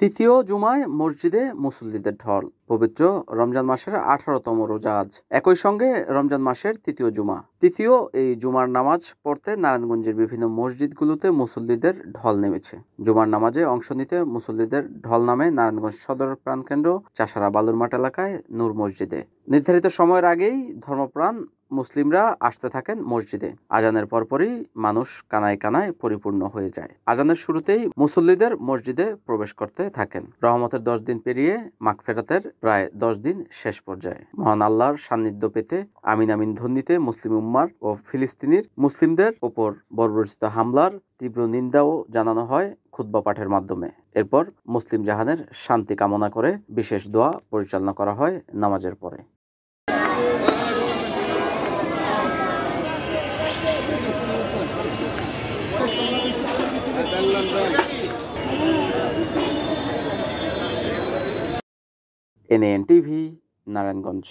তৃতীয় জুমায় মসজিদে মুসল্লিদের ঢল পবিত্র রমজান মাসের আঠারোতম রোজা আজ একই সঙ্গে রমজান মাসের তৃতীয় জুমা তৃতীয় এই জুমার নামাজ পড়তে নারায়ণগঞ্জের বিভিন্ন মসজিদগুলোতে মুসল্লিদের ঢল নেমেছে জুমার নামাজে অংশ নিতে মুসল্লিদের ঢল নামে নারায়ণগঞ্জ সদর প্রাণকেন্দ্র চাষারা বালুরমাট এলাকায় নূর মসজিদে নির্ধারিত সময়ের আগেই ধর্মপ্রাণ মুসলিমরা আসতে থাকেন মসজিদে আজানের পরপরই মানুষ কানায় কানায় পরিপূর্ণ হয়ে যায় আজানের শুরুতেই মুসল্লিদের মসজিদে প্রবেশ করতে থাকেন রহমতের দশ দিন পেরিয়ে মাকফেরাতের প্রায় দশ দিন শেষ পর্যায়ে মহান আল্লাহর সান্নিধ্য পেতে আমিন আমিন ধন্যিতে মুসলিম উম্মার ও ফিলিস্তিনির মুসলিমদের ওপর বর্বরচিত হামলার তীব্র নিন্দাও জানানো হয় ক্ষুদ্বা পাঠের মাধ্যমে এরপর মুসলিম জাহানের শান্তি কামনা করে বিশেষ দোয়া পরিচালনা করা হয় নামাজের পরে এনএন টিভি নারায়ণগঞ্জ